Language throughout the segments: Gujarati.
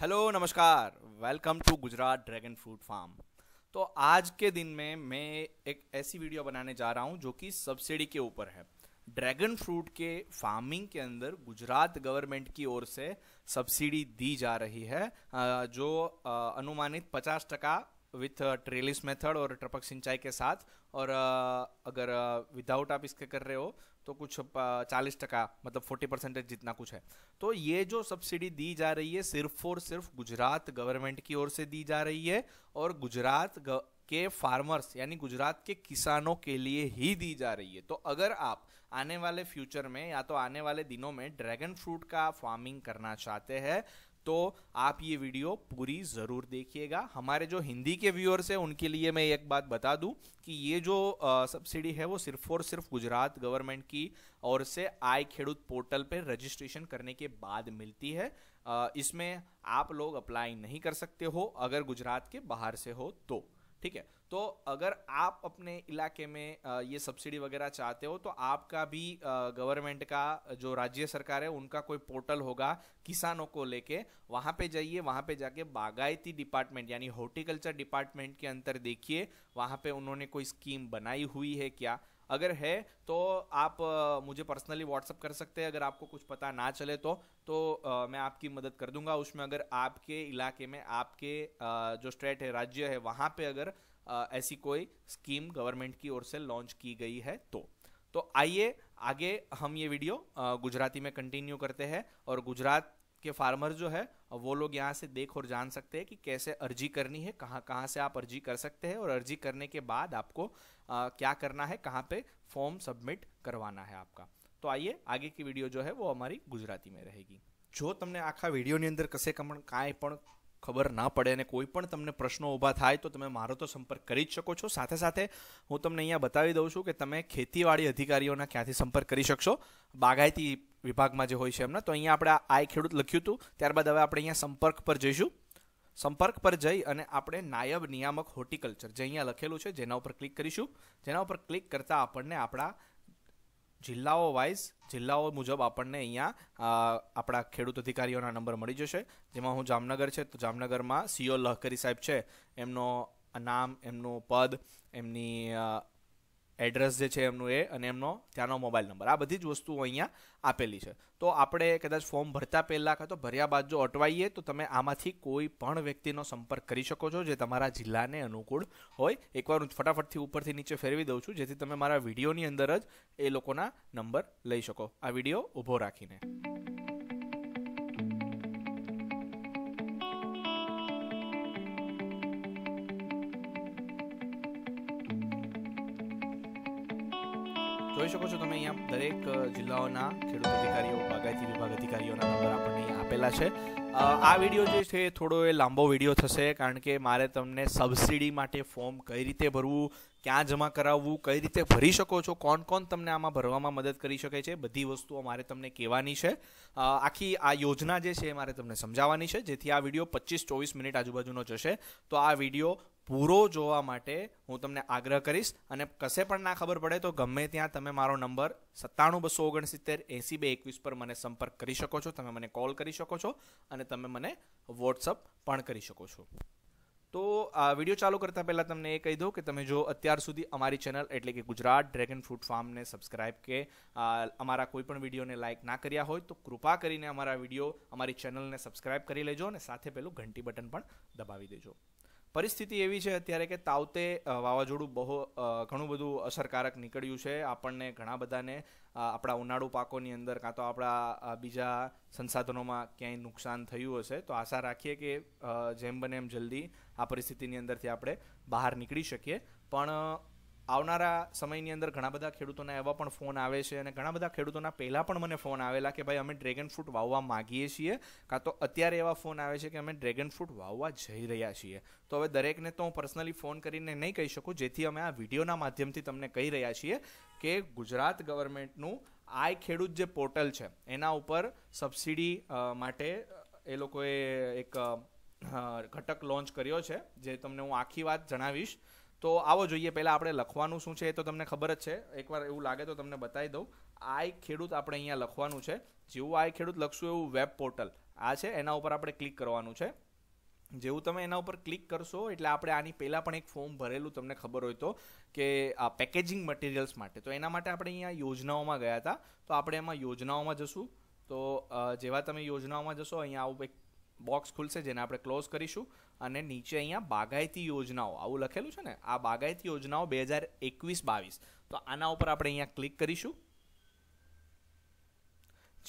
हेलो नमस्कार welcome to Gujarat dragon fruit farm तो आज के दिन में मैं एक ऐसी वीडियो बनाने जा रहा हूं जो कि सब्सिडी के ऊपर है ड्रैगन फ्रूट के फार्मिंग के अंदर गुजरात गवर्नमेंट की ओर से सब्सिडी दी जा रही है जो अनुमानित पचास टका विथ ट्रेलिस मेथड और टपक सिंचाई के साथ और अगर विदाउट आप इसके कर रहे हो तो कुछ चालीस टका मतलब फोर्टी परसेंटेज जितना कुछ है तो ये जो सब्सिडी दी जा रही है सिर्फ और सिर्फ गुजरात गवर्नमेंट की ओर से दी जा रही है और गुजरात के फार्मर्स यानी गुजरात के किसानों के लिए ही दी जा रही है तो अगर आप आने वाले फ्यूचर में या तो आने वाले दिनों में ड्रैगन फ्रूट का फार्मिंग करना चाहते हैं तो आप ये वीडियो पूरी ज़रूर देखिएगा हमारे जो हिंदी के व्यूअर्स हैं उनके लिए मैं एक बात बता दूं कि ये जो सब्सिडी है वो सिर्फ और सिर्फ गुजरात गवर्नमेंट की ओर से आय खेडूत पोर्टल पर रजिस्ट्रेशन करने के बाद मिलती है इसमें आप लोग अप्लाई नहीं कर सकते हो अगर गुजरात के बाहर से हो तो ठीक है तो अगर आप अपने इलाके में ये सब्सिडी वगैरह चाहते हो तो आपका भी गवर्नमेंट का जो राज्य सरकार है उनका कोई पोर्टल होगा किसानों को लेके वहाँ पे जाइए वहाँ पे जाके बागायती डिपार्टमेंट यानी हॉर्टिकल्चर डिपार्टमेंट के अंतर देखिए वहाँ पे उन्होंने कोई स्कीम बनाई हुई है क्या अगर है तो आप मुझे पर्सनली व्हाट्सअप कर सकते हैं अगर आपको कुछ पता ना चले तो तो मैं आपकी मदद कर दूंगा उसमें अगर आपके इलाके में आपके जो स्टेट है राज्य है वहाँ पे अगर ऐसी कोई स्कीम गवर्नमेंट की ओर से लॉन्च की गई है तो तो आइए आगे हम ये वीडियो गुजराती में कंटिन्यू करते हैं और गुजरात के फार्मर जो है वो लोग यहाँ से देख और जान सकते हैं कि कैसे अर्जी करनी है कहाँ कहाँ से आप अर्जी कर सकते हैं और अर्जी करने के बाद आपको आ, क्या करना है कहाँ पे फॉर्म सबमिट करवाना है आपका તો આઈએ આગે કી વિડીયો જો હે વો અમારી ગુજરાતી મેં રહેગી જો તમને આખા વિડીયોની અંદર કશે કમણ કાંઈ પણ ખબર ના પડે અને કોઈ પણ તમને પ્રશ્નો ઊભા થાય તો તમે મારો તો સંપર્ક કરી જ શકો છો સાથે સાથે હું તમને અહીંયા બતાવી દઉં છું કે તમે ખેતીવાડી અધિકારીઓના ક્યાંથી સંપર્ક કરી શકશો બાગાયતી વિભાગમાં જે હોય છે એમના તો અહીંયા આપણે આ ખેડૂત લખ્યું હતું ત્યારબાદ હવે આપણે અહીંયા સંપર્ક પર જઈશું સંપર્ક પર જઈ અને આપણે નાયબ નિયામક હોર્ટિકલ્ચર જે અહીંયા લખેલું છે જેના ઉપર ક્લિક કરીશું જેના ઉપર ક્લિક કરતાં આપણને આપણા જિલ્લાઓ વાઇઝ જિલ્લાઓ મુજબ આપણને અહીંયા આપણા ખેડૂત અધિકારીઓના નંબર મળી જશે જેમાં હું જામનગર છે તો જામનગરમાં સીઓ લહકરી સાહેબ છે એમનો નામ એમનું પદ એમની એડ્રેસ જે છે એમનું એ અને એમનો ત્યાંનો મોબાઈલ નંબર આ બધી જ વસ્તુઓ અહીંયા આપેલી છે તો આપણે કદાચ ફોર્મ ભરતા પહેલાં કાં તો ભર્યા બાદ જો અટવાઈએ તો તમે આમાંથી કોઈ પણ વ્યક્તિનો સંપર્ક કરી શકો છો જે તમારા જિલ્લાને અનુકૂળ હોય એકવાર હું ફટાફટથી ઉપરથી નીચે ફેરવી દઉં છું જેથી તમે મારા વિડીયોની અંદર જ એ લોકોના નંબર લઈ શકો આ વિડીયો ઊભો રાખીને જોઈ શકો છો તમે અહીંયા દરેક જિલ્લાઓના ખેડૂત અધિકારીઓ બાગાયતી વિભાગ અધિકારીઓના નંબર આપણને આપેલા છે આ વિડીયો જે છે થોડો એ લાંબો વિડીયો થશે કારણ કે મારે તમને સબસિડી માટે ફોર્મ કઈ રીતે ભરવું ક્યાં જમા કરાવવું કઈ રીતે ભરી શકો છો કોણ કોણ તમને આમાં ભરવામાં મદદ કરી શકે છે બધી વસ્તુઓ મારે તમને કહેવાની છે આખી આ યોજના જે છે એ મારે તમને સમજાવવાની છે જેથી આ વિડીયો પચીસ ચોવીસ મિનિટ આજુબાજુનો જશે તો આ વિડીયો પૂરો જોવા માટે હું તમને આગ્રહ કરીશ અને કશે પણ ના ખબર પડે તો ગમે ત્યાં તમે મારો નંબર સત્તાણું બસો ઓગણસિત્તેર એંસી બે એકવીસ પર મને સંપર્ક કરી શકો છો તમે મને કોલ કરી શકો છો અને તમે મને વોટ્સઅપ પણ કરી શકો છો તો આ વિડીયો ચાલુ કરતાં પહેલાં તમને એ કહી દઉં કે તમે જો અત્યાર સુધી અમારી ચેનલ એટલે કે ગુજરાત ડ્રેગન ફ્રૂટ ફાર્મને સબસ્ક્રાઇબ કે અમારા કોઈ પણ વિડીયોને લાઇક ના કર્યા હોય તો કૃપા કરીને અમારા વિડીયો અમારી ચેનલને સબસ્ક્રાઇબ કરી લેજો અને સાથે પેલું ઘંટી બટન પણ દબાવી દેજો પરિસ્થિતિ એવી છે અત્યારે કે તાવતે વાવાઝોડું બહુ ઘણું બધું અસરકારક નીકળ્યું છે આપણને ઘણા બધાને આપણા ઉનાળુ પાકોની અંદર કાં તો આપણા બીજા સંસાધનોમાં ક્યાંય નુકસાન થયું હશે તો આશા રાખીએ કે જેમ બને એમ જલ્દી આ પરિસ્થિતિની અંદરથી આપણે બહાર નીકળી શકીએ પણ આવનારા સમયની અંદર ઘણા બધા ખેડૂતોના એવા પણ ફોન આવે છે અને ઘણા બધા ખેડૂતોના પહેલાં પણ મને ફોન આવેલા કે ભાઈ અમે ડ્રેગન ફ્રૂટ વાવવા માગીએ છીએ કાં તો અત્યારે એવા ફોન આવે છે કે અમે ડ્રેગન ફ્રૂટ વાવવા જઈ રહ્યા છીએ તો હવે દરેકને તો હું પર્સનલી ફોન કરીને નહીં કહી શકું જેથી અમે આ વિડીયોના માધ્યમથી તમને કહી રહ્યા છીએ કે ગુજરાત ગવર્મેન્ટનું આ ખેડૂત જે પોર્ટલ છે એના ઉપર સબસિડી માટે એ લોકોએ એક ઘટક લોન્ચ કર્યો છે જે તમને હું આખી વાત જણાવીશ તો આવો જોઈએ પહેલાં આપણે લખવાનું શું છે એ તો તમને ખબર જ છે એકવાર એવું લાગે તો તમને બતાવી દઉં આઈ ખેડૂત આપણે અહીંયા લખવાનું છે જેવું આઈ ખેડૂત લખશું એવું વેબ પોર્ટલ આ છે એના ઉપર આપણે ક્લિક કરવાનું છે જેવું તમે એના ઉપર ક્લિક કરશો એટલે આપણે આની પહેલાં પણ એક ફોર્મ ભરેલું તમને ખબર હોય તો કે આ પેકેજિંગ મટીરિયલ્સ માટે તો એના માટે આપણે અહીંયા યોજનાઓમાં ગયા હતા તો આપણે એમાં યોજનાઓમાં જશું તો જેવા તમે યોજનાઓમાં જશો અહીંયા આવું એક બોક્સ ખુલશે જેને આપણે ક્લોઝ કરીશું અને નીચે અહીંયા બાગાયતી યોજનાઓ આવું લખેલું છે ને આ બાગાયતી યોજનાઓ બે હજાર એકવીસ બાવીસ તો આના ઉપર આપણે અહીંયા ક્લિક કરીશું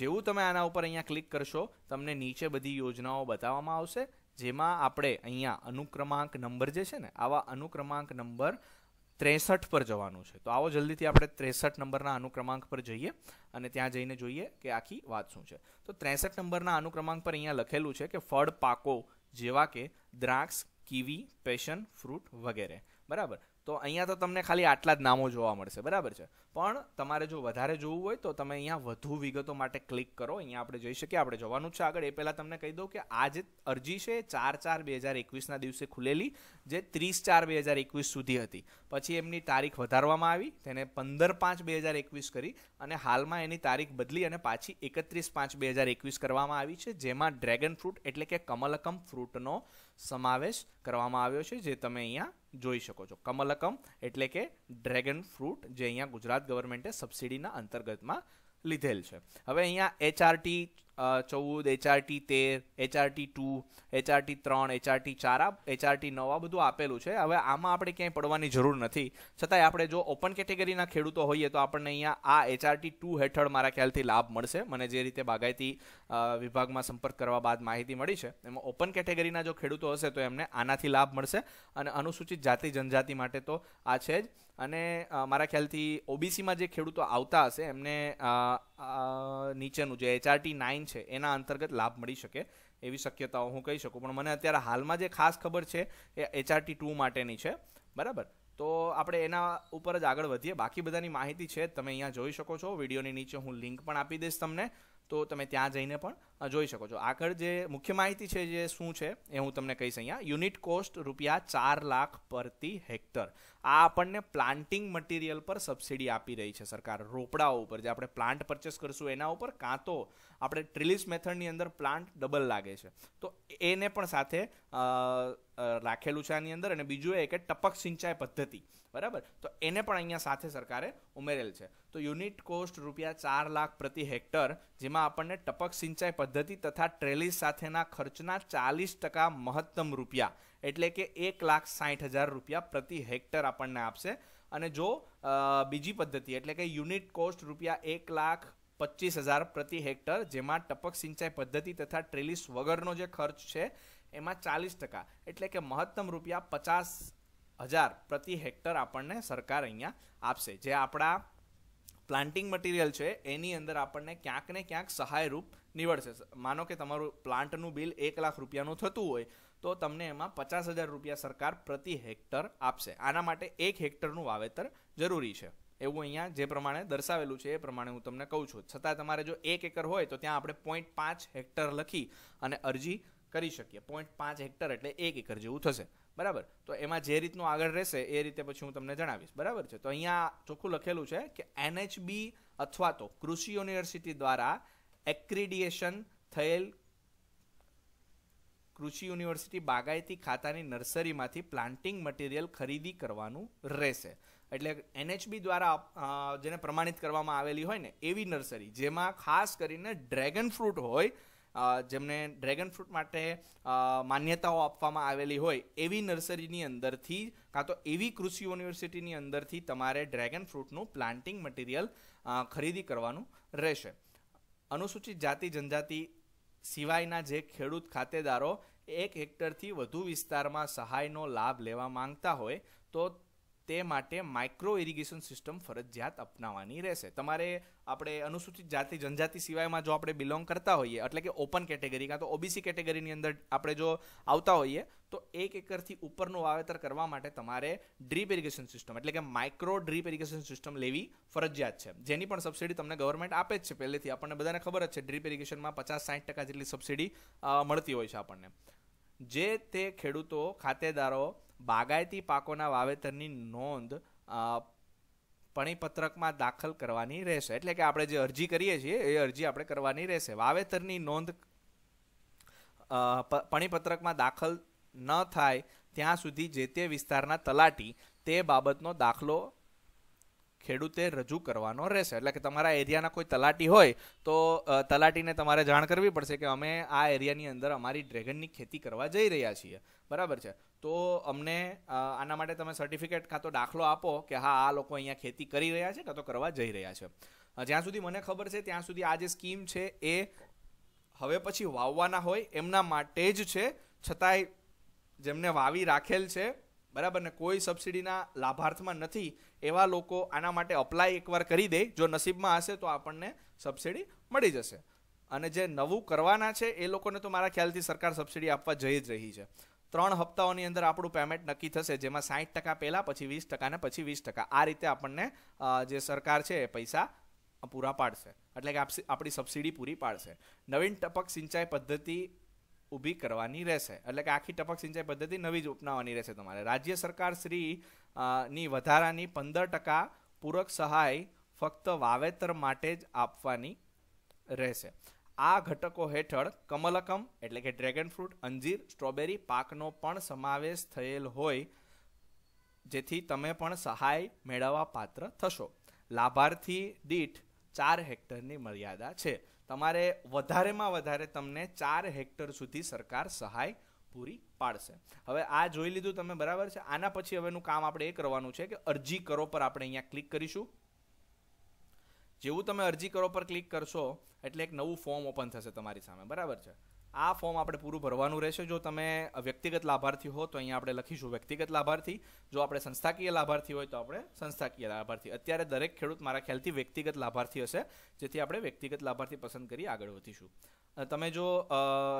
જેવું તમે આના ઉપર અહીંયા ક્લિક કરશો તમને નીચે બધી યોજનાઓ બતાવવામાં આવશે જેમાં આપણે અહીંયા અનુક્રમાંક નંબર જે છે ને આવા અનુક્રમાંક નંબર ત્રેસઠ પર જવાનું છે તો આવો જલ્દીથી આપણે ત્રેસઠ નંબરના અનુક્રમાંક પર જઈએ અને ત્યાં જઈને જોઈએ કે આખી વાત શું છે તો ત્રેસઠ નંબરના અનુક્રમાંક પર અહીંયા લખેલું છે કે ફળ પાકો જેવા કે દ્રાક્ષ કીવી પેશન ફ્રૂટ વગેરે બરાબર તો અહીંયા તો તમને ખાલી આટલા જ નામો જોવા મળશે બરાબર છે પણ તમારે જો વધારે જોવું હોય તો તમે અહીંયા વધુ વિગતો માટે ક્લિક કરો અહીંયા આપણે જોઈ શકીએ આપણે જવાનું છે આગળ એ પહેલાં તમને કહી દઉં કે આ જે અરજી છે ચાર ચાર બે હજાર એકવીસના દિવસે ખુલેલી જે ત્રીસ ચાર બે હજાર એકવીસ સુધી હતી પછી એમની તારીખ વધારવામાં આવી તેને પંદર પાંચ બે હજાર એકવીસ કરી અને હાલમાં એની તારીખ બદલી અને પાછી એકત્રીસ પાંચ બે હજાર એકવીસ કરવામાં આવી છે જેમાં ડ્રેગન ફ્રૂટ એટલે કે કમલકમ ફ્રૂટનો સમાવેશ કરવામાં આવ્યો છે જે તમે અહીંયા જોઈ શકો છો કમલકમ એટલે કે ડ્રેગન ફ્રૂટ જે અહીંયા ગુજરાત ગુજરાત ગવર્મેન્ટે સબસિડીના અંતર્ગતમાં લીધેલ છે હવે અહીંયા એચઆરટી ચૌદ એચઆરટી તેર એચઆરટી ટુ એચઆરટી ત્રણ એચઆરટી ચાર આ એચઆરટી નવ આ બધું આપેલું છે હવે આમાં આપણે ક્યાંય પડવાની જરૂર નથી છતાંય આપણે જો ઓપન કેટેગરીના ખેડૂતો હોઈએ તો આપણને અહીંયા આ એચઆરટી ટુ હેઠળ મારા ખ્યાલથી લાભ મળશે મને જે રીતે બાગાયતી વિભાગમાં સંપર્ક કરવા બાદ માહિતી મળી છે એમાં ઓપન કેટેગરીના જો ખેડૂતો હશે તો એમને આનાથી લાભ મળશે અને અનુસૂચિત જાતિ જનજાતિ માટે તો આ છે જ અને મારા ખ્યાલથી ઓબીસીમાં જે ખેડૂતો આવતા હશે એમને નીચેનું જે એચઆરટી નાઇન છે એના અંતર્ગત લાભ મળી શકે એવી શક્યતાઓ હું કહી શકું પણ મને અત્યારે હાલમાં જે ખાસ ખબર છે એ એચઆરટી ટુ માટેની છે બરાબર તો આપણે એના ઉપર જ આગળ વધીએ બાકી બધાની માહિતી છે તમે અહીંયા જોઈ શકો છો વિડીયોની નીચે હું લિંક પણ આપી દઈશ તમને તો તમે ત્યાં જઈને પણ જોઈ શકો છો આગળ જે મુખ્ય માહિતી છે જે શું છે એ હું તમને કહીશ અહીંયા યુનિટ કોસ્ટ રૂપિયા ચાર લાખ પ્રતિ હેક્ટર આ આપણને પ્લાન્ટિંગ મટીરિયલ પર સબસિડી આપી રહી છે સરકાર રોપડાઓ ઉપર જે આપણે પ્લાન્ટ પરચેસ કરશું એના ઉપર કાં તો આપણે ટ્રિલિસ મેથડની અંદર પ્લાન્ટ ડબલ લાગે છે તો એને પણ સાથે રાખેલું છે આની અંદર અને બીજું એ કે ટપક સિંચાઈ પદ્ધતિ બરાબર તો એને પણ અહીંયા સાથે સરકારે ઉમેરેલ છે તો યુનિટ કોસ્ટ રૂપિયા ચાર લાખ પ્રતિ હેક્ટર જેમાં આપણને ટપક સિંચાઈ પદ્ધતિ તથા ટ્રેલિસ સાથેના ખર્ચના ચાલીસ ટકા મહત્તમ રૂપિયા એટલે કે એક લાખ સાઠ હજાર રૂપિયા પ્રતિ હેક્ટર આપણને આપશે અને જો બીજી પદ્ધતિ એટલે કે યુનિટ કોસ્ટ રૂપિયા એક લાખ પચીસ હજાર પ્રતિ હેક્ટર જેમાં ટપક સિંચાઈ પદ્ધતિ તથા ટ્રેલિસ વગરનો જે ખર્ચ છે એમાં ચાલીસ ટકા એટલે કે મહત્તમ રૂપિયા પચાસ હજાર પ્રતિ હેક્ટર આપણને સરકાર અહીંયા આપશે જે આપણા પ્લાન્ટિંગ મટીરિયલ છે એની અંદર આપણને ક્યાંક ને ક્યાંક સહાયરૂપ નીવડશે માનો કે તમારું પ્લાન્ટનું બિલ એક લાખ રૂપિયાનું થતું હોય તો તમને એમાં પચાસ હજાર રૂપિયા સરકાર પ્રતિ હેક્ટર આપશે આના માટે એક હેક્ટરનું વાવેતર જરૂરી છે એવું અહીંયા જે પ્રમાણે દર્શાવેલું છે એ પ્રમાણે હું તમને કહું છું છતાં તમારે જો એક એકર હોય તો ત્યાં આપણે પોઈન્ટ પાંચ હેક્ટર લખી અને અરજી કરી શકીએ પોઈન્ટ પાંચ હેક્ટર એટલે એક એકર જેવું થશે બરાબર તો એમાં જે રીતનું આગળ રહેશે એ રીતે પછી હું તમને જણાવીશ બરાબર છે તો અહીંયા ચોખ્ખું લખેલું છે કે એનએચબી અથવા તો કૃષિ યુનિવર્સિટી દ્વારા એક્રિડિએશન થયેલ કૃષિ યુનિવર્સિટી બાગાયતી ખાતાની નર્સરીમાંથી પ્લાન્ટિંગ મટીરિયલ ખરીદી કરવાનું રહેશે એટલે એનએચબી દ્વારા જેને પ્રમાણિત કરવામાં આવેલી હોય ને એવી નર્સરી જેમાં ખાસ કરીને ડ્રેગન ફ્રૂટ હોય જેમને ડ્રેગન ફ્રૂટ માટે માન્યતાઓ આપવામાં આવેલી હોય એવી નર્સરીની અંદરથી કાં તો એવી કૃષિ યુનિવર્સિટીની અંદરથી તમારે ડ્રેગન ફ્રૂટનું પ્લાન્ટિંગ મટીરિયલ ખરીદી કરવાનું રહેશે અનુસૂચિત જાતિ જનજાતિ સિવાયના જે ખેડૂત ખાતેદારો એક હેક્ટરથી વધુ વિસ્તારમાં સહાયનો લાભ લેવા માંગતા હોય તો તે માટે માઇક્રો ઇરિગેશન સિસ્ટમ ફરજિયાત અપનાવવાની રહેશે તમારે આપણે અનુસૂચિત જાતિ જનજાતિ સિવાયમાં જો આપણે બિલોંગ કરતા હોઈએ એટલે કે ઓપન કેટેગરી કાં તો ઓબીસી કેટેગરીની અંદર આપણે જો આવતા હોઈએ તો એક એકરથી ઉપરનું વાવેતર કરવા માટે તમારે ડ્રીપ ઇરિગેશન સિસ્ટમ એટલે કે માઇક્રો ડ્રીપ ઇરિગેશન સિસ્ટમ લેવી ફરજિયાત છે જેની પણ સબસિડી તમને ગવર્મેન્ટ આપે જ છે પહેલેથી આપણને બધાને ખબર જ છે ડ્રીપ ઇરિગેશનમાં પચાસ સાઠ ટકા જેટલી સબસિડી મળતી હોય છે આપણને જે તે ખેડૂતો ખાતેદારો બાગાયતી પાકોના વાવેતરની નોંધ પણિપત્રકમાં દાખલ કરવાની રહેશે એટલે કે આપણે જે અરજી કરીએ છીએ એ અરજી આપણે કરવાની રહેશે વાવેતરની નોંધ પણિપત્રકમાં દાખલ ન થાય ત્યાં સુધી જે તે વિસ્તારના તલાટી તે બાબતનો દાખલો ખેડૂતે રજૂ કરવાનો રહેશે એટલે કે તમારા એરિયાના કોઈ તલાટી હોય તો તલાટીને તમારે જાણ કરવી પડશે કે અમે આ એરિયાની અંદર અમારી ડ્રેગનની ખેતી કરવા જઈ રહ્યા છીએ બરાબર છે તો અમને આના માટે તમે સર્ટિફિકેટ કાં તો દાખલો આપો કે હા આ લોકો અહીંયા ખેતી કરી રહ્યા છે કાં તો કરવા જઈ રહ્યા છે જ્યાં સુધી મને ખબર છે ત્યાં સુધી આ જે સ્કીમ છે એ હવે પછી વાવવાના હોય એમના માટે જ છે છતાંય જેમને વાવી રાખેલ છે બરાબર ને કોઈ સબસિડીના લાભાર્થમાં નથી એવા લોકો આના માટે અપ્લાય એકવાર કરી દે જો નસીબમાં હશે તો આપણને સબસિડી મળી જશે અને જે નવું કરવાના છે એ લોકોને તો મારા ખ્યાલથી સરકાર સબસિડી આપવા જઈ જ રહી છે ત્રણ હપ્તાઓની અંદર આપણું પેમેન્ટ નક્કી થશે જેમાં સાઠ ટકા પહેલાં પછી વીસ ટકા ને પછી વીસ ટકા આ રીતે આપણને જે સરકાર છે એ પૈસા પૂરા પાડશે એટલે કે આપણી સબસિડી પૂરી પાડશે નવીન ટપક સિંચાઈ પદ્ધતિ ઊભી કરવાની રહેશે એટલે કે આખી ટપક સિંચાઈ પદ્ધતિ નવી જ અપનાવવાની રહેશે તમારે રાજ્ય સરકાર શ્રી ની વધારાની પંદર ટકા પૂરક સહાય ફક્ત વાવેતર માટે જ આપવાની રહેશે આ ઘટકો હેઠળ કમલકમ એટલે કે ડ્રેગન ફ્રૂટ અંજીર સ્ટ્રોબેરી પાકનો પણ સમાવેશ થયેલ હોય જેથી તમે પણ સહાય મેળવવા પાત્ર થશો લાભાર્થી દીઠ ચાર હેક્ટરની મર્યાદા છે તમારે વધારેમાં વધારે તમને ચાર હેક્ટર સુધી સરકાર સહાય પૂરી પાડશે હવે આ જોઈ લીધું તમે બરાબર છે આના પછી હવેનું કામ આપણે એ કરવાનું છે કે અરજી કરો પર આપણે અહીંયા ક્લિક કરીશું જેવું તમે અરજી કરો પર ક્લિક કરશો એટલે એક નવું ફોર્મ ઓપન થશે તમારી સામે બરાબર છે આ ફોર્મ આપણે પૂરું ભરવાનું રહેશે જો તમે વ્યક્તિગત લાભાર્થી હો તો અહીંયા આપણે લખીશું વ્યક્તિગત લાભાર્થી જો આપણે સંસ્થાકીય લાભાર્થી હોય તો આપણે સંસ્થાકીય લાભાર્થી અત્યારે દરેક ખેડૂત મારા ખ્યાલથી વ્યક્તિગત લાભાર્થી હશે જેથી આપણે વ્યક્તિગત લાભાર્થી પસંદ કરી આગળ વધીશું તમે જો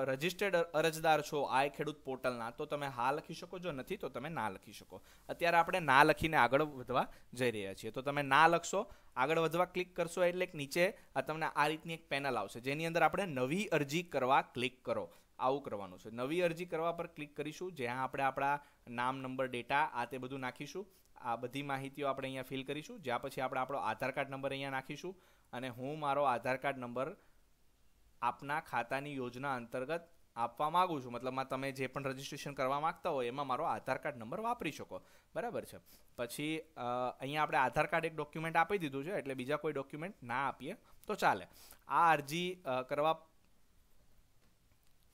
રજિસ્ટર્ડ અરજદાર છો આય ખેડૂત પોર્ટલના તો તમે હા લખી શકો જો નથી તો તમે ના લખી શકો અત્યારે આપણે ના લખીને આગળ વધવા જઈ રહ્યા છીએ તો તમે ના લખશો આગળ વધવા ક્લિક કરશો એટલે નીચે તમને આ રીતની એક પેનલ આવશે જેની અંદર આપણે નવી અરજી કરવા ક્લિક કરો આવું કરવાનું છે નવી અરજી કરવા પર ક્લિક કરીશું જ્યાં આપણે આપણા નામ નંબર ડેટા આ તે બધું નાખીશું આ બધી માહિતીઓ આપણે અહીંયા ફિલ કરીશું જ્યાં પછી આપણે આપણો આધાર કાર્ડ નંબર અહીંયા નાખીશું અને હું મારો આધાર કાર્ડ નંબર આપના ખાતાની યોજના અંતર્ગત આપવા માગું છું મતલબમાં તમે જે પણ રજીસ્ટ્રેશન કરવા માગતા હોય એમાં મારો આધાર કાર્ડ નંબર વાપરી શકો બરાબર છે પછી અહીંયા આપણે આધાર કાર્ડ એક ડોક્યુમેન્ટ આપી દીધું છે એટલે બીજા કોઈ ડોક્યુમેન્ટ ના આપીએ તો ચાલે આ અરજી કરવા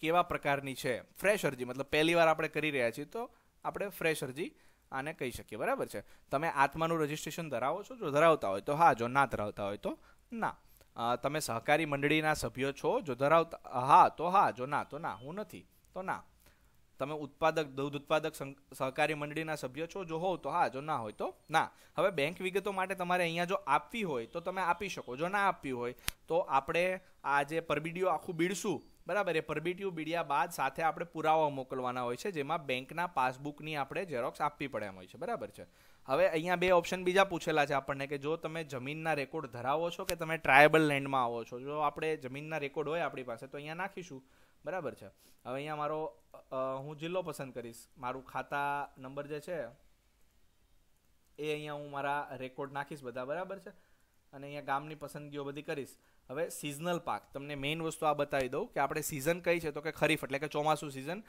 કેવા પ્રકારની છે ફ્રેશ અરજી મતલબ પહેલી વાર આપણે કરી રહ્યા છીએ તો આપણે ફ્રેશ અરજી આને કહી શકીએ બરાબર છે તમે આત્માનું રજિસ્ટ્રેશન ધરાવો છો જો ધરાવતા હોય તો હા જો ના ધરાવતા હોય તો ના તમે સહકારી મંડળીના સભ્યો છો જો ધરાવતા હા તો હા જો ના તો ના હું નથી તો ના તમે ઉત્પાદક દૂધ ઉત્પાદક સહકારી મંડળીના સભ્યો છો જો હોવ તો હા જો ના હોય તો ના હવે બેંક વિગતો માટે તમારે અહીંયા જો આપવી હોય તો તમે આપી શકો જો ના આપવી હોય તો આપણે આ જે પરબીડીઓ આખું બીડશું બરાબર એ પરમિટિવ મીડિયા બાદ સાથે આપણે પુરાવા મોકલવાના હોય છે જેમાં બેંકના પાસબુકની આપણે ઝેરોક્સ આપવી પડે એમ હોય છે બરાબર છે હવે અહીંયા બે ઓપ્શન બીજા પૂછેલા છે આપણને કે જો તમે જમીનના રેકોર્ડ ધરાવો છો કે તમે ટ્રાયબલ લેન્ડમાં આવો છો જો આપણે જમીનના રેકોર્ડ હોય આપણી પાસે તો અહીંયા નાખીશું બરાબર છે હવે અહીંયા મારો હું જિલ્લો પસંદ કરીશ મારું ખાતા નંબર જે છે એ અહીંયા હું મારા રેકોર્ડ નાખીશ બધા બરાબર છે અને અહીંયા ગામની પસંદગીઓ બધી કરીશ હવે સિઝનલ પાક તમને મેઇન વસ્તુ આ બતાવી દઉં કે આપણે સિઝન કઈ છે તો કે ખરીફ એટલે કે ચોમાસું સિઝન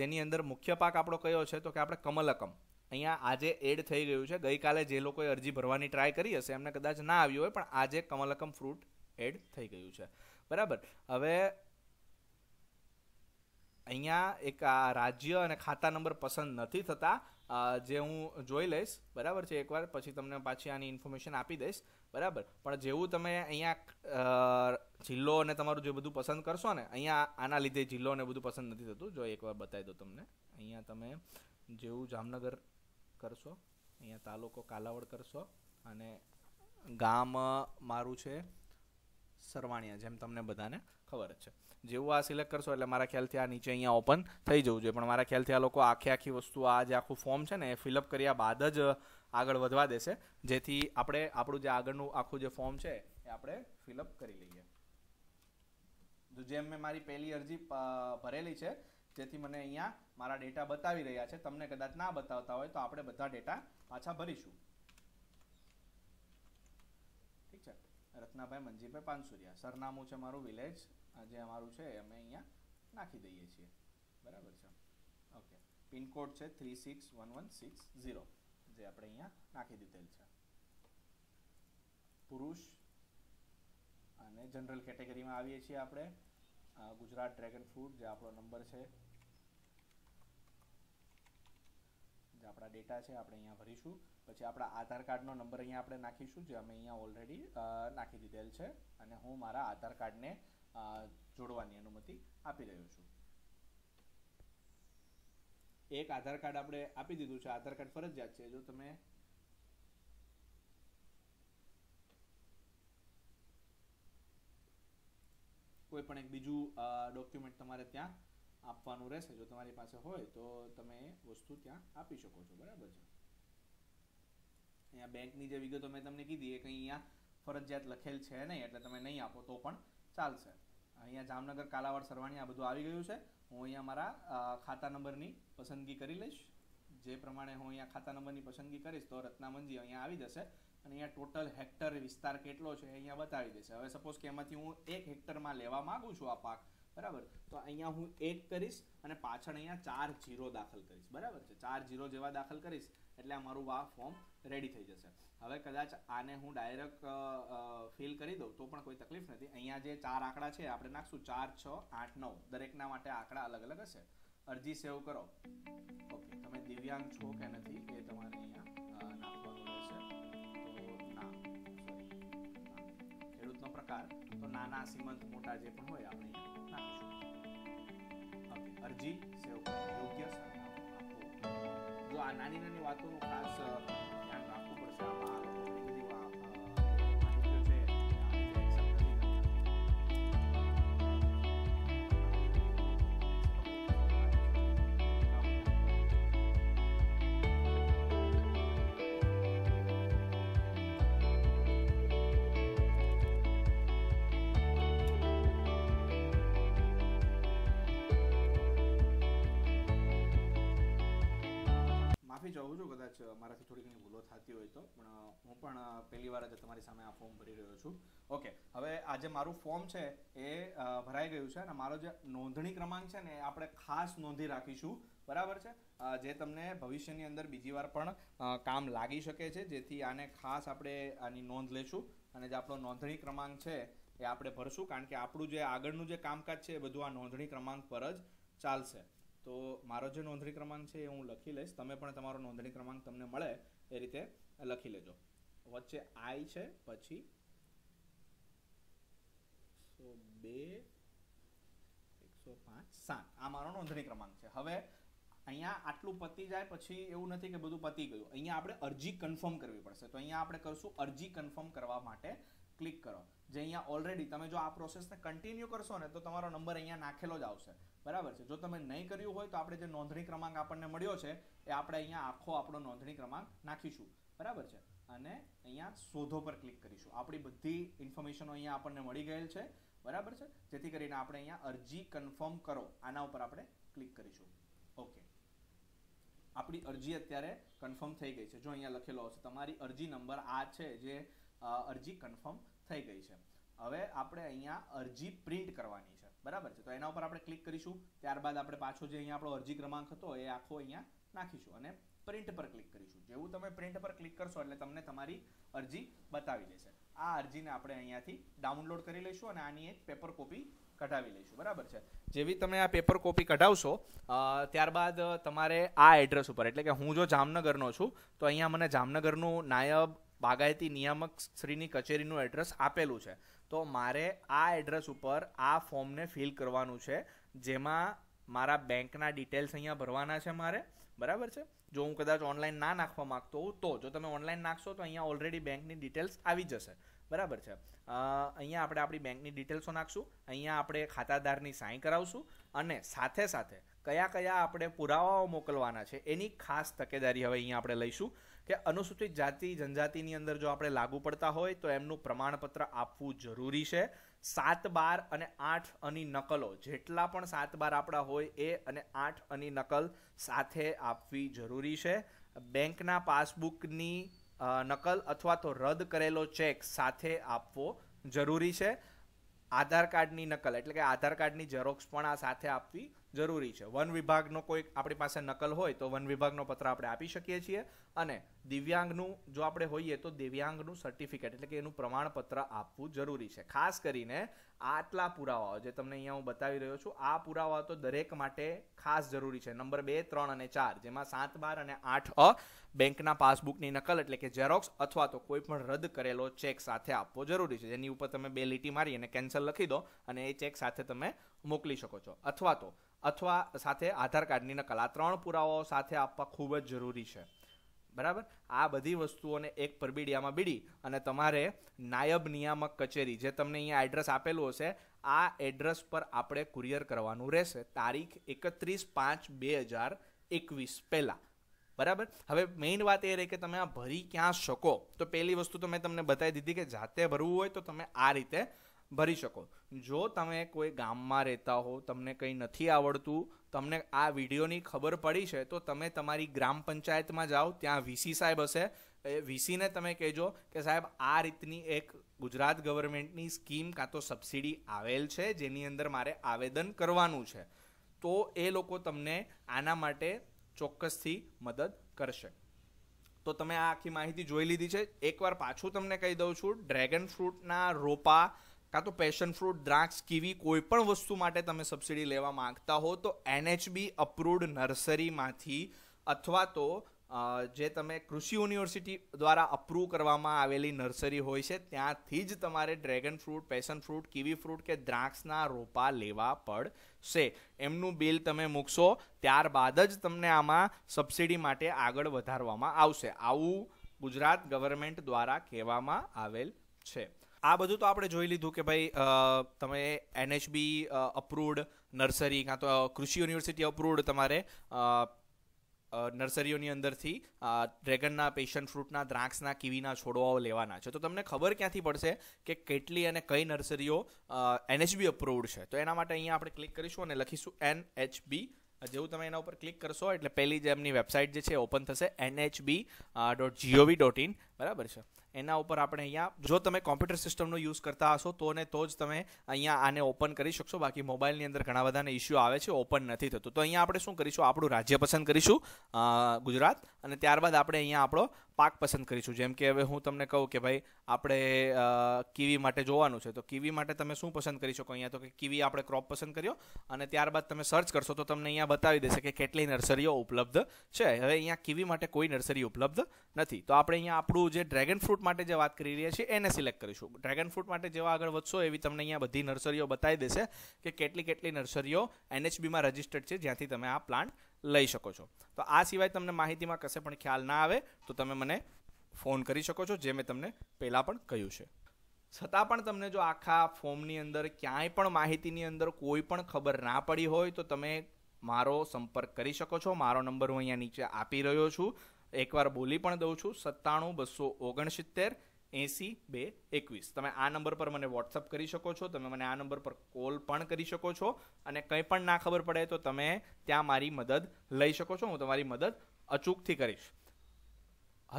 જેની અંદર મુખ્ય પાક આપણો કયો છે તો કે આપણે કમલકમ અહીંયા આજે એડ થઈ ગયું છે ગઈકાલે જે લોકોએ અરજી ભરવાની ટ્રાય કરી હશે એમને કદાચ ના આવ્યું હોય પણ આજે કમલકમ ફ્રૂટ એડ થઈ ગયું છે બરાબર હવે અહીંયા એક આ રાજ્ય અને ખાતા નંબર પસંદ નથી થતા જે હું જોઈ લઈશ બરાબર છે એકવાર પછી તમને પાછી આની ઇન્ફોર્મેશન આપી દઈશ બરાબર પણ જેવું તમે અહીંયા જિલ્લો અને તમારું જે બધું પસંદ કરશો ને અહીંયા આના લીધે જિલ્લો અને બધું પસંદ નથી થતું જો એકવાર બતાવી દો તમને અહીંયા તમે જેવું જામનગર કરશો અહીંયા તાલુકો કાલાવડ કરશો અને ગામ મારું છે સરવાણીયા જેમ તમને બધાને ખબર છે જેવું આ સિલેક્ટ કરશો એટલે મારા ખ્યાલથી આ નીચે અહીંયા ઓપન થઈ જવું જોઈએ પણ મારા ખ્યાલથી આ લોકો આખી આખી વસ્તુ આ જે આખું ફોર્મ છે ને એ ફિલઅપ કર્યા બાદ જ આગળ વધવા દેશે જેથી આપણે આપણું જે આગળનું આખું જે ફોર્મ છે એ આપણે ફિલઅપ કરી લઈએ તો જેમ મેં મારી પહેલી અરજી ભરેલી છે જેથી મને અહીંયા મારા ડેટા બતાવી રહ્યા છે તમને કદાચ ના બતાવતા હોય તો આપણે બધા ડેટા પાછા ભરીશું રત્નાભાઈ મનજીભાઈ પાનસુરિયા સરનામું છે મારું વિલેજ જે અમારું છે અમે અહીંયા નાખી દઈએ છીએ બરાબર છે ઓકે પિનકોડ છે three six one one six zero જે આપણે અહીંયા નાખી દીધેલ છે પુરુષ અને જનરલ કેટેગરીમાં આવીએ છીએ આપણે ગુજરાત ડ્રેગન ફ્રૂટ જે આપણો નંબર છે જે આપણા ડેટા છે આપણે અહીંયા ભરીશું પછી આપણા આધાર કાર્ડનો નંબર અહીંયા આપણે નાખીશું જે અમે અહીંયા ઓલરેડી નાખી દીધેલ છે અને હું મારા આધાર કાર્ડને જોડવાની અનુમતિ આપી રહ્યો છું એક આધાર કાર્ડ આપણે આપી દીધું છે આધાર કાર્ડ ફરજિયાત છે જો તમે કોઈ પણ એક બીજું ડોક્યુમેન્ટ તમારે ત્યાં આપવાનું રહેશે જો તમારી પાસે હોય તો તમે વસ્તુ ત્યાં આપી શકો છો બરાબર છે અહીંયા બેંકની જે વિગતો મેં તમને કીધી એ કંઈ અહીંયા ફરજિયાત લખેલ છે નહીં એટલે તમે નહીં આપો તો પણ ચાલશે અહીંયા જામનગર કાલાવાડ સરવાણી આ બધું આવી ગયું છે હું અહીંયા મારા ખાતા નંબરની પસંદગી કરી લઈશ જે પ્રમાણે હું અહીંયા ખાતા નંબરની પસંદગી કરીશ તો રત્નામંજી અહીંયા આવી જશે અને અહીંયા ટોટલ હેક્ટર વિસ્તાર કેટલો છે અહીંયા બતાવી દેશે હવે સપોઝ કે એમાંથી હું એક હેક્ટરમાં લેવા માગું છું આ પાક બરાબર તો અહીંયા હું એક કરીશ અને પાછળ અહીંયા ચાર જીરો દાખલ કરીશ બરાબર છે ચાર જીરો જેવા દાખલ કરીશ એટલે અમારું આ ફોર્મ રેડી થઈ જશે હવે કદાચ આને હું ડાયરેક્ટ ફિલ કરી દઉં તો પણ કોઈ તકલીફ નથી અહીંયા જે ચાર આંકડા છે આપણે નાખશું ચાર છ આઠ નવ દરેકના માટે આંકડા અલગ અલગ હશે અરજી સેવ કરો ઓકે તમે દિવ્યાંગ છો કે નથી એ તમારે અહીંયા નાખવાનું રહેશે ખેડૂતનો પ્રકાર તો નાના સીમંત મોટા જે પણ હોય આપણે નાખીશું અરજી સેવ કરો યોગ્ય doaan nah, anina nih waktu kasih yang aku bersama આવું છું કદાચ મારાથી થોડી ઘણી ભૂલો થતી હોય તો પણ હું પણ પહેલી વાર જ તમારી સામે આ ફોર્મ ભરી રહ્યો છું ઓકે હવે આજે મારું ફોર્મ છે એ ભરાઈ ગયું છે અને મારો જે નોંધણી ક્રમાંક છે ને એ આપણે ખાસ નોંધી રાખીશું બરાબર છે જે તમને ભવિષ્યની અંદર બીજી વાર પણ કામ લાગી શકે છે જેથી આને ખાસ આપણે આની નોંધ લેશું અને જે આપણો નોંધણી ક્રમાંક છે એ આપણે ભરશું કારણ કે આપણું જે આગળનું જે કામકાજ છે એ બધું આ નોંધણી ક્રમાંક પર જ ચાલશે તો મારો જે નોંધણી ક્રમાંક છે એ હું લખી લઈશ તમે પણ તમારો નોંધણી ક્રમાંક તમને મળે એ રીતે લખી લેજો વચ્ચે આઈ છે પછી એકસો બે એકસો પાંચ સાત આ મારો નોંધણી ક્રમાંક છે હવે અહીંયા આટલું પતી જાય પછી એવું નથી કે બધું પતી ગયું અહીંયા આપણે અરજી કન્ફર્મ કરવી પડશે તો અહીંયા આપણે કરશું અરજી કન્ફર્મ કરવા માટે ક્લિક કરો જે અહીંયા ઓલરેડી તમે જો આ પ્રોસેસને કન્ટિન્યુ કરશો ને તો તમારો નંબર અહીંયા નાખેલો જ આવશે બરાબર છે જો તમે નહીં કર્યું હોય તો આપણે જે નોંધણી ક્રમાંક આપણને મળ્યો છે એ આપણે અહીંયા આખો આપણો નોંધણી ક્રમાંક નાખીશું બરાબર છે અને અહીંયા શોધો પર ક્લિક કરીશું આપણી બધી ઇન્ફોર્મેશનો અહીંયા આપણને મળી ગયેલ છે બરાબર છે જેથી કરીને આપણે અહીંયા અરજી કન્ફર્મ કરો આના ઉપર આપણે ક્લિક કરીશું ઓકે આપણી અરજી અત્યારે કન્ફર્મ થઈ ગઈ છે જો અહીંયા લખેલો હશે તમારી અરજી નંબર આ છે જે અરજી કન્ફર્મ થઈ ગઈ છે હવે આપણે અહીંયા અરજી પ્રિન્ટ કરવાની છે બરાબર છે તો એના ઉપર આપણે ક્લિક કરીશું ત્યારબાદ આપણે પાછો જે અહીંયા આપણો અરજી ક્રમાંક હતો એ આખો અહીંયા નાખીશું અને પ્રિન્ટ પર ક્લિક કરીશું જેવું તમે પ્રિન્ટ પર ક્લિક કરશો એટલે તમને તમારી અરજી બતાવી દેશે આ અરજીને આપણે અહીંયાથી ડાઉનલોડ કરી લઈશું અને આની એક પેપર કોપી કઢાવી લઈશું બરાબર છે જેવી તમે આ પેપર કોપી કઢાવશો ત્યારબાદ તમારે આ એડ્રેસ ઉપર એટલે કે હું જો જામનગરનો છું તો અહીંયા મને જામનગરનું નાયબ બાગાયતી નિયામક શ્રીની કચેરીનું એડ્રેસ આપેલું છે તો મારે આ એડ્રેસ ઉપર આ ફોર્મને ફિલ કરવાનું છે જેમાં મારા બેંકના ડિટેલ્સ અહીંયા ભરવાના છે મારે બરાબર છે જો હું કદાચ ઓનલાઈન ના નાખવા માગતો હોઉં તો જો તમે ઓનલાઈન નાખશો તો અહીંયા ઓલરેડી બેંકની ડિટેલ્સ આવી જશે બરાબર છે અહીંયા આપણે આપણી બેંકની ડિટેલ્સો નાખશું અહીંયા આપણે ખાતાદારની સાઇન કરાવશું અને સાથે સાથે કયા કયા આપણે પુરાવાઓ મોકલવાના છે એની ખાસ તકેદારી હવે અહીંયા આપણે લઈશું કે અનુસૂચિત જાતિ જનજાતિની અંદર જો આપણે લાગુ પડતા હોય તો એમનું પ્રમાણપત્ર આપવું જરૂરી છે સાત બાર અને આઠ અની નકલો જેટલા પણ સાત બાર આપણા હોય એ અને આઠ અની નકલ સાથે આપવી જરૂરી છે બેંકના પાસબુકની નકલ અથવા તો રદ કરેલો ચેક સાથે આપવો જરૂરી છે આધાર કાર્ડની નકલ એટલે કે આધાર કાર્ડની ઝેરોક્ષ પણ આ સાથે આપવી જરૂરી છે વન વિભાગનો કોઈક આપણી પાસે નકલ હોય તો વન વિભાગનો પત્ર આપણે આપી શકીએ છીએ અને દિવ્યાંગનું જો આપણે હોઈએ તો દિવ્યાંગનું સર્ટિફિકેટ એટલે કે એનું પ્રમાણપત્ર આપવું જરૂરી છે ખાસ કરીને આટલા પુરાવાઓ જે તમને અહીંયા હું બતાવી રહ્યો છું આ પુરાવા તો દરેક માટે ખાસ જરૂરી છે નંબર બે ત્રણ અને ચાર જેમાં સાત બાર અને આઠ અ બેંકના પાસબુકની નકલ એટલે કે ઝેરોક્સ અથવા તો કોઈ પણ રદ કરેલો ચેક સાથે આપવો જરૂરી છે જેની ઉપર તમે બે લીટી મારી અને કેન્સલ લખી દો અને એ ચેક સાથે તમે મોકલી શકો છો અથવા તો અથવા સાથે આધાર કાર્ડની નકલ આ ત્રણ પુરાવાઓ સાથે આપવા ખૂબ જ જરૂરી છે બરાબર આ બધી વસ્તુઓને એક પરબીડિયામાં બીડી અને તમારે નાયબ નિયામક કચેરી જે તમને અહીંયા એડ્રેસ આપેલું હશે આ એડ્રેસ પર આપણે કુરિયર કરવાનું રહેશે તારીખ એકત્રીસ પાંચ બે હજાર એકવીસ પહેલાં બરાબર હવે મેઇન વાત એ રહી કે તમે આ ભરી ક્યાં શકો તો પહેલી વસ્તુ તો મેં તમને બતાવી દીધી કે જાતે ભરવું હોય તો તમે આ રીતે ભરી શકો જો તમે કોઈ ગામમાં રહેતા હો તમને કંઈ નથી આવડતું તમને આ વિડીયોની ખબર પડી છે તો તમે તમારી ગ્રામ પંચાયતમાં જાઓ ત્યાં વીસી સાહેબ હશે એ વીસીને તમે કહેજો કે સાહેબ આ રીતની એક ગુજરાત ગવર્મેન્ટની સ્કીમ કાં તો સબસિડી આવેલ છે જેની અંદર મારે આવેદન કરવાનું છે તો એ લોકો તમને આના માટે ચોક્કસથી મદદ કરશે તો તમે આ આખી માહિતી જોઈ લીધી છે એકવાર પાછું તમને કહી દઉં છું ડ્રેગન ફ્રૂટના રોપા કાં તો પેશન ફ્રૂટ દ્રાક્ષ કીવી કોઈ પણ વસ્તુ માટે તમે સબસિડી લેવા માંગતા હો તો એનએચબી અપ્રુવડ નર્સરીમાંથી અથવા તો જે તમે કૃષિ યુનિવર્સિટી દ્વારા અપ્રૂવ કરવામાં આવેલી નર્સરી હોય છે ત્યાંથી જ તમારે dragon fruit passion fruit kiwi fruit કે દ્રાક્ષના રોપા લેવા પડશે એમનું બિલ તમે મૂકશો ત્યારબાદ જ તમને આમાં સબસિડી માટે આગળ વધારવામાં આવશે આવું ગુજરાત ગવર્મેન્ટ દ્વારા કહેવામાં આવેલ છે આ બધું તો આપણે જોઈ લીધું કે ભાઈ તમે એનએચબી અપ્રુવડ નર્સરી કાં તો કૃષિ યુનિવર્સિટી અપ્રુવડ તમારે નર્સરીઓની અંદરથી ડ્રેગનના પેશન ફ્રૂટના દ્રાક્ષના કીવીના છોડવાઓ લેવાના છે તો તમને ખબર ક્યાંથી પડશે કે કેટલી અને કઈ નર્સરીઓ એનએચબી અપ્રુવડ છે તો એના માટે અહીંયા આપણે ક્લિક કરીશું અને લખીશું એનએચબી જેવું તમે એના ઉપર ક્લિક કરશો એટલે પહેલી જે એમની વેબસાઇટ જે છે ઓપન થશે NHB dot GOV dot in બરાબર છે એના ઉપર આપણે અહીંયા જો તમે કોમ્પ્યુટર સિસ્ટમનો યુઝ કરતા હશો તો ને તો જ તમે અહીંયા આને ઓપન કરી શકશો બાકી મોબાઈલની અંદર ઘણા બધાને ઇસ્યુ આવે છે ઓપન નથી થતું તો અહીંયા આપણે શું કરીશું આપણું રાજ્ય પસંદ કરીશું ગુજરાત અને ત્યારબાદ આપણે અહીંયા આપણો પાક પસંદ કરીશું જેમ કે હવે હું તમને કહું કે ભાઈ આપણે કીવી માટે જોવાનું છે તો કીવી માટે તમે શું પસંદ કરી શકો અહીંયા તો કે કીવી આપણે ક્રોપ પસંદ કર્યો અને ત્યારબાદ તમે સર્ચ કરશો તો તમને અહીંયા બતાવી દેશે કે કેટલી નર્સરીઓ ઉપલબ્ધ છે હવે અહીંયા કીવી માટે કોઈ નર્સરી ઉપલબ્ધ નથી તો આપણે અહીંયા આપણું જે ડ્રેગન ફ્રૂટ માટે જે વાત કરી રહ્યા છીએ એને સિલેક્ટ કરીશું ડ્રેગન ફ્રૂટ માટે જેવા આગળ વધશો એવી તમને અહીંયા બધી નર્સરીઓ બતાવી દેશે કે કેટલી કેટલી નર્સરીઓ એનએચબીમાં રજીસ્ટર્ડ છે જ્યાંથી તમે આ પ્લાન્ટ લઈ શકો છો તો આ સિવાય તમને માહિતીમાં કશે પણ ખ્યાલ ના આવે તો તમે મને ફોન કરી શકો છો જે મેં તમને પહેલાં પણ કહ્યું છે છતાં પણ તમને જો આખા ફોર્મની અંદર ક્યાંય પણ માહિતીની અંદર કોઈ પણ ખબર ના પડી હોય તો તમે મારો સંપર્ક કરી શકો છો મારો નંબર હું અહીંયા નીચે આપી રહ્યો છું એકવાર બોલી પણ દઉં છું સત્તાણું બસો ઓગણસિત્તેર એંસી બે એકવીસ તમે આ નંબર પર મને વોટ્સઅપ કરી શકો છો તમે મને આ નંબર પર કોલ પણ કરી શકો છો અને કંઈ પણ ના ખબર પડે તો તમે ત્યાં મારી મદદ લઈ શકો છો હું તમારી મદદ અચૂકથી કરીશ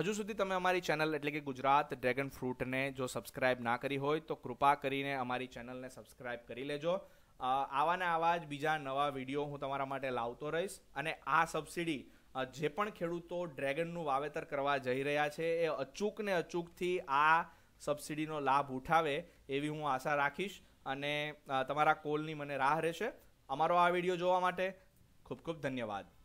હજુ સુધી તમે અમારી ચેનલ એટલે કે ગુજરાત ડ્રેગન ફ્રૂટને જો સબસ્ક્રાઇબ ના કરી હોય તો કૃપા કરીને અમારી ચેનલને સબસ્ક્રાઇબ કરી લેજો આવાને આવા જ બીજા નવા વિડીયો હું તમારા માટે લાવતો રહીશ અને આ સબસિડી જે પણ ખેડૂતો ડ્રેગનનું વાવેતર કરવા જઈ રહ્યા છે એ અચૂક ને અચૂકથી આ સબસિડીનો લાભ ઉઠાવે એવી હું આશા રાખીશ અને તમારા કોલની મને રાહ રહેશે અમારો આ વિડીયો જોવા માટે ખૂબ ખૂબ ધન્યવાદ